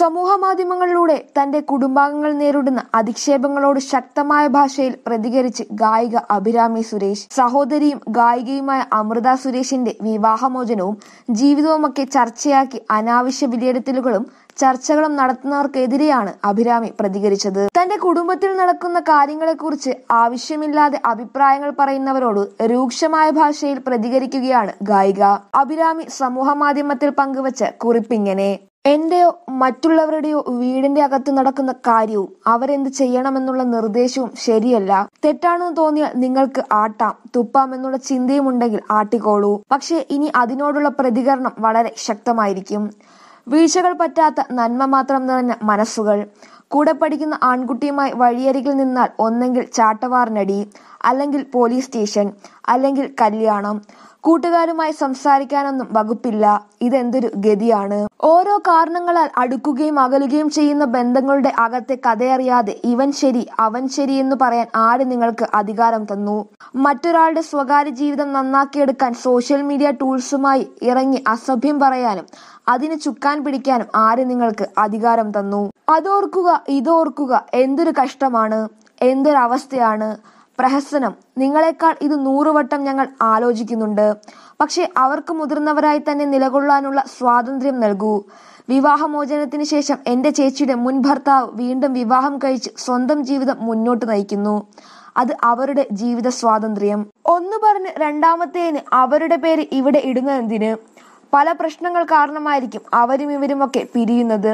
സമൂഹ മാധ്യമങ്ങളിലൂടെ തന്റെ കുടുംബാംഗങ്ങൾ നേരിടുന്ന അധിക്ഷേപങ്ങളോട് ശക്തമായ ഭാഷയിൽ പ്രതികരിച്ച് ഗായിക അഭിരാമി സുരേഷ് സഹോദരിയും ഗായികയുമായ അമൃത സുരേഷിന്റെ വിവാഹമോചനവും ജീവിതവുമൊക്കെ ചർച്ചയാക്കി അനാവശ്യ വിലയിരുത്തലുകളും ചർച്ചകളും നടത്തുന്നവർക്കെതിരെയാണ് അഭിരാമി പ്രതികരിച്ചത് തന്റെ കുടുംബത്തിൽ നടക്കുന്ന കാര്യങ്ങളെക്കുറിച്ച് ആവശ്യമില്ലാതെ അഭിപ്രായങ്ങൾ പറയുന്നവരോട് രൂക്ഷമായ ഭാഷയിൽ പ്രതികരിക്കുകയാണ് ഗായിക അഭിരാമി സമൂഹ മാധ്യമത്തിൽ പങ്കുവച്ച കുറിപ്പിങ്ങനെ എന്റെയോ മറ്റുള്ളവരുടെയോ വീടിന്റെ അകത്ത് നടക്കുന്ന കാര്യവും അവരെന്ത് ചെയ്യണമെന്നുള്ള നിർദ്ദേശവും ശരിയല്ല തെറ്റാണെന്ന് തോന്നിയാൽ നിങ്ങൾക്ക് ആട്ടാം തുപ്പാം എന്നുള്ള ചിന്തയും ഉണ്ടെങ്കിൽ ആട്ടിക്കോളൂ പക്ഷേ ഇനി അതിനോടുള്ള പ്രതികരണം വളരെ ശക്തമായിരിക്കും വീഴ്ചകൾ പറ്റാത്ത നന്മ മാത്രം നിറഞ്ഞ മനസ്സുകൾ കൂടെ പഠിക്കുന്ന ആൺകുട്ടിയുമായി വഴിയരികിൽ നിന്നാൽ ഒന്നെങ്കിൽ ചാട്ടവാറിനടി അല്ലെങ്കിൽ പോലീസ് സ്റ്റേഷൻ അല്ലെങ്കിൽ കല്യാണം കൂട്ടുകാരുമായി സംസാരിക്കാനൊന്നും വകുപ്പില്ല ഇതെന്തൊരു ഗതിയാണ് ഓരോ കാരണങ്ങളാൽ അടുക്കുകയും അകലുകയും ചെയ്യുന്ന ബന്ധങ്ങളുടെ അകത്തെ കഥയറിയാതെ ഇവൻ ശരി അവൻ ശരി എന്ന് പറയാൻ ആര് നിങ്ങൾക്ക് അധികാരം തന്നു മറ്റൊരാളുടെ സ്വകാര്യ ജീവിതം നന്നാക്കിയെടുക്കാൻ സോഷ്യൽ മീഡിയ ടൂൾസുമായി ഇറങ്ങി അസഭ്യം പറയാനും അതിന് ചുക്കാൻ പിടിക്കാനും ആര് നിങ്ങൾക്ക് അധികാരം തന്നു അതോർക്കുക ഇതോർക്കുക എന്തൊരു കഷ്ടമാണ് എന്തൊരവസ്ഥയാണ് പ്രഹസനം നിങ്ങളെക്കാൾ ഇത് നൂറുവട്ടം ഞങ്ങൾ ആലോചിക്കുന്നുണ്ട് പക്ഷേ അവർക്ക് മുതിർന്നവരായി തന്നെ നിലകൊള്ളാനുള്ള സ്വാതന്ത്ര്യം നൽകൂ വിവാഹമോചനത്തിന് ശേഷം എൻ്റെ ചേച്ചിയുടെ മുൻ ഭർത്താവ് വീണ്ടും വിവാഹം കഴിച്ച് സ്വന്തം ജീവിതം മുന്നോട്ട് നയിക്കുന്നു അത് അവരുടെ ജീവിത സ്വാതന്ത്ര്യം ഒന്ന് പറഞ്ഞ് രണ്ടാമത്തേന് അവരുടെ പേര് ഇവിടെ ഇടുന്നതിന് പല പ്രശ്നങ്ങൾ കാരണമായിരിക്കും അവരും ഇവരുമൊക്കെ പിരിയുന്നത്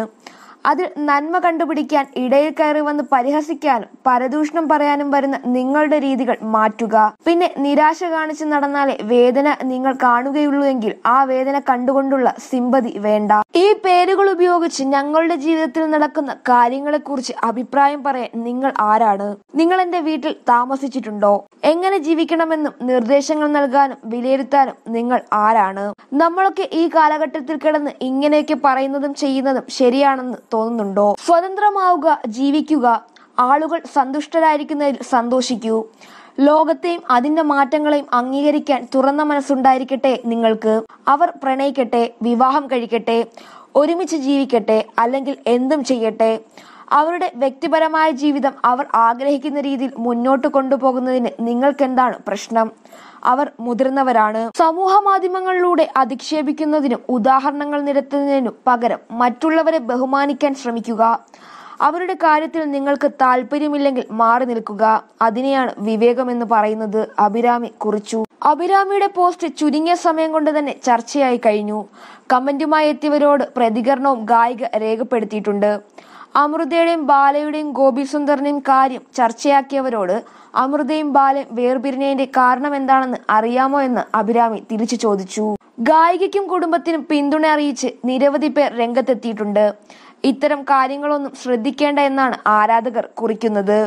അതിൽ നന്മ കണ്ടുപിടിക്കാൻ ഇടയിൽ കയറി വന്ന് പരിഹസിക്കാനും പരദൂഷണം പറയാനും വരുന്ന നിങ്ങളുടെ രീതികൾ മാറ്റുക പിന്നെ നിരാശ കാണിച്ച് നടന്നാലേ വേദന നിങ്ങൾ കാണുകയുള്ളൂ എങ്കിൽ ആ വേദന കണ്ടുകൊണ്ടുള്ള സിമ്പതി വേണ്ട ഈ പേരുകൾ ഉപയോഗിച്ച് ഞങ്ങളുടെ ജീവിതത്തിൽ നടക്കുന്ന കാര്യങ്ങളെക്കുറിച്ച് അഭിപ്രായം പറയാൻ നിങ്ങൾ ആരാണ് നിങ്ങൾ എന്റെ വീട്ടിൽ താമസിച്ചിട്ടുണ്ടോ എങ്ങനെ ജീവിക്കണമെന്നും നിർദ്ദേശങ്ങൾ നൽകാനും വിലയിരുത്താനും നിങ്ങൾ ആരാണ് നമ്മളൊക്കെ ഈ കാലഘട്ടത്തിൽ കിടന്ന് ഇങ്ങനെയൊക്കെ പറയുന്നതും ചെയ്യുന്നതും ശരിയാണെന്ന് തോന്നുന്നുണ്ടോ സ്വതന്ത്രമാവുക ജീവിക്കുക ആളുകൾ സന്തുഷ്ടരായിരിക്കുന്നതിൽ സന്തോഷിക്കൂ ലോകത്തെയും അതിന്റെ മാറ്റങ്ങളെയും അംഗീകരിക്കാൻ തുറന്ന മനസ്സുണ്ടായിരിക്കട്ടെ നിങ്ങൾക്ക് അവർ പ്രണയിക്കട്ടെ വിവാഹം കഴിക്കട്ടെ ഒരുമിച്ച് ജീവിക്കട്ടെ അല്ലെങ്കിൽ എന്തും ചെയ്യട്ടെ അവരുടെ വ്യക്തിപരമായ ജീവിതം അവർ ആഗ്രഹിക്കുന്ന രീതിയിൽ മുന്നോട്ട് കൊണ്ടുപോകുന്നതിന് നിങ്ങൾക്കെന്താണ് പ്രശ്നം അവർ മുതിർന്നവരാണ് സമൂഹ മാധ്യമങ്ങളിലൂടെ അധിക്ഷേപിക്കുന്നതിനും ഉദാഹരണങ്ങൾ നിരത്തുന്നതിനും പകരം മറ്റുള്ളവരെ ബഹുമാനിക്കാൻ ശ്രമിക്കുക അവരുടെ കാര്യത്തിൽ നിങ്ങൾക്ക് താല്പര്യമില്ലെങ്കിൽ മാറി നിൽക്കുക അതിനെയാണ് എന്ന് പറയുന്നത് അഭിരാമി കുറിച്ചു അഭിരാമിയുടെ പോസ്റ്റ് ചുരുങ്ങിയ സമയം കൊണ്ട് തന്നെ ചർച്ചയായി കഴിഞ്ഞു കമന്റുമായി എത്തിയവരോട് പ്രതികരണവും ഗായിക രേഖപ്പെടുത്തിയിട്ടുണ്ട് അമൃതയുടെയും ബാലയുടെയും ഗോപി സുന്ദറിനെയും കാര്യം ചർച്ചയാക്കിയവരോട് അമൃതയും ബാലയും വേർപിരിഞ്ഞതിന്റെ കാരണം എന്താണെന്ന് അറിയാമോ എന്ന് അഭിരാമി തിരിച്ചു ചോദിച്ചു ഗായികയ്ക്കും കുടുംബത്തിനും പിന്തുണ അറിയിച്ച് നിരവധി പേർ രംഗത്തെത്തിയിട്ടുണ്ട് ഇത്തരം കാര്യങ്ങളൊന്നും ശ്രദ്ധിക്കേണ്ട എന്നാണ് ആരാധകർ കുറിക്കുന്നത്